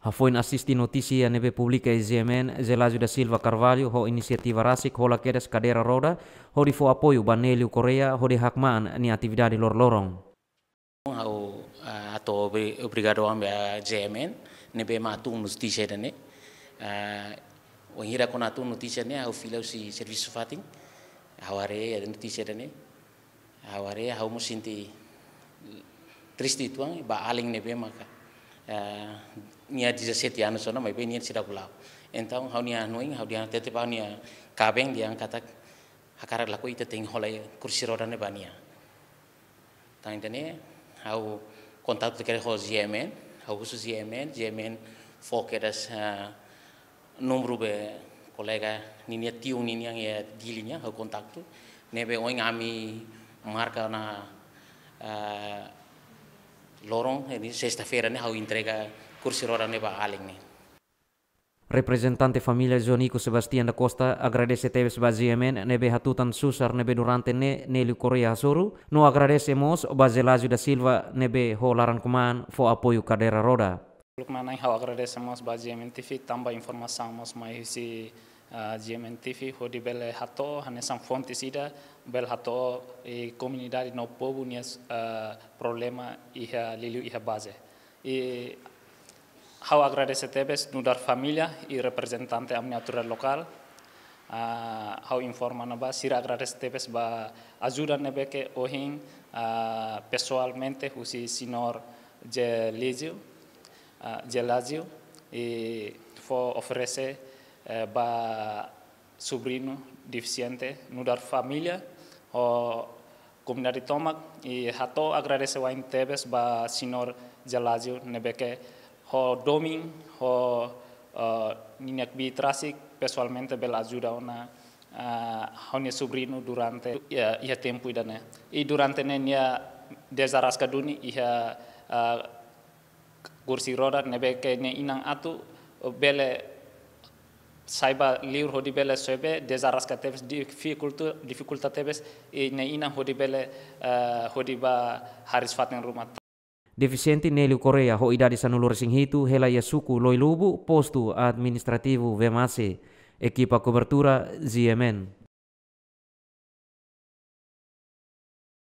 Hafoin assisti notizie a neve e ZMN, Zelazio da Silva Carvalho, ho iniziativa rasik, ho la Cadera Roda, ho di fo apoio Banelio Correa, ho di Hakman, ni atividade lor lorong. ato obrigado ambe a ZMN, ne be matu notizie da ne, o hira con atto notisi ne, hau filo si servisu fatin, hau are notizie da ne, hau are hau musinti tristi tuang, ba aling ne be maka nia dija seti anu sona mai benia sida kulau Entau hau nia anuing hau dia tete pau nia kabeng dia angkatak hakara laku ite ting holai kursi roda ne bania tang ne hau kontak tu kere ho ziemen hau ziemen ziemen foke das nomru be kolega ninia tiung ninia ya gilinya hau kontak tu nebe oing ami marka na lorong ini sesta fera ne hau intrega cursilora neba aling Representante familia Zonico Sebastián da Costa agradece Tebes Baziemen nebe hatutan susar nebe durante ne Nelly Korea Suru, no agradecemos Bazelazio da Silva nebe holaran kuman fo apoio cadeira roda. Lukmanai hau agradecemos Baziemen TV tamba informação mas mais se ah, Ziemen TV ho di bel hato hanesan fontes ida bel hato e comunidade no povo nias ah, problema iha lilu iha base. E Hau agradece tebes nudar familia y representante amniatura local. Uh, hau informa neba, sir agradece tebes ba ayuda nebe que ohin uh, ah, personalmente usi sinor je lizio, uh, ah, je lazio y fo ofrece uh, eh, ba sobrino deficiente nudar familia o comunidad Tomac, y hato agradece wa tebes ba sinor je lazio nebe que ho doming, ho uh, bi trasik pessoalmente bel ajuda ona uh, hone subrino durante ya, ia, ia tempo idane i durante nen ia raska duni ia uh, eh, kursi roda nebe ke ne inang atu bele saiba liur hodi bele desa desaraska tebes dificultu dificulta tebes e ne inang hodi bele uh, hodi ba haris faten rumat deficiente nelu Korea ho idade sanulur singhitu hela loi lubu postu administrativo vemase equipa cobertura ZMN.